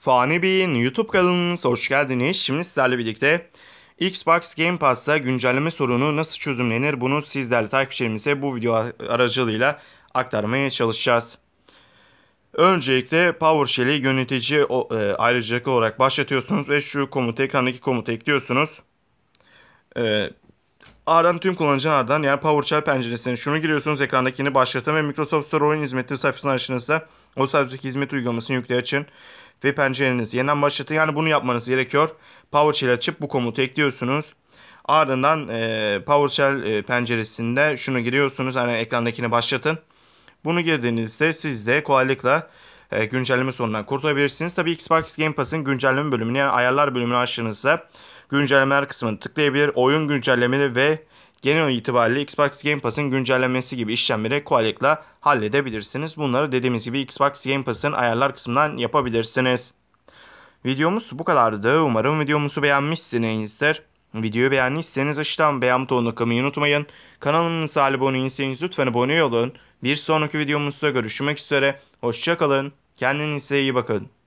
Fani Bey'in YouTube kanalınıza hoş geldiniz. Şimdi sizlerle birlikte Xbox Game Pass'ta güncelleme sorunu nasıl çözümlenir bunu sizlerle takipçilerimize bu video aracılığıyla aktarmaya çalışacağız. Öncelikle PowerShell'i yönetici e, ayrıcalık olarak başlatıyorsunuz ve şu komuta ekrandaki komuta ekliyorsunuz. E, Ardından tüm kullanıcılardan yani PowerShell penceresini şunu giriyorsunuz ekrandakini başlatın ve Microsoft Store oyun hizmetini sayfasını açtığınızda o sayfadaki hizmet uygulamasını yükle açın ve pencerenizi yeniden başlatın. Yani bunu yapmanız gerekiyor. PowerShell açıp bu komutu ekliyorsunuz. Ardından e, PowerShell e, penceresinde şunu giriyorsunuz. Yani ekrandakini başlatın. Bunu girdiğinizde siz de kolaylıkla e, güncelleme sorunundan kurtulabilirsiniz. Tabii Xbox Game Pass'ın güncelleme bölümünü yani ayarlar bölümünü açtığınızda güncellemeler kısmını tıklayabilir, oyun güncellemeleri ve genel itibariyle Xbox Game Pass'ın güncellemesi gibi işlemleri kolaylıkla halledebilirsiniz. Bunları dediğimiz gibi Xbox Game Pass'ın ayarlar kısmından yapabilirsiniz. Videomuz bu kadardı. Umarım videomuzu beğenmişsinizdir. Videoyu beğendiyseniz aşağıdan beğen butonuna kılmayı unutmayın. Kanalımıza abone değilseniz lütfen abone olun. Bir sonraki videomuzda görüşmek üzere. Hoşçakalın. Kendinize iyi bakın.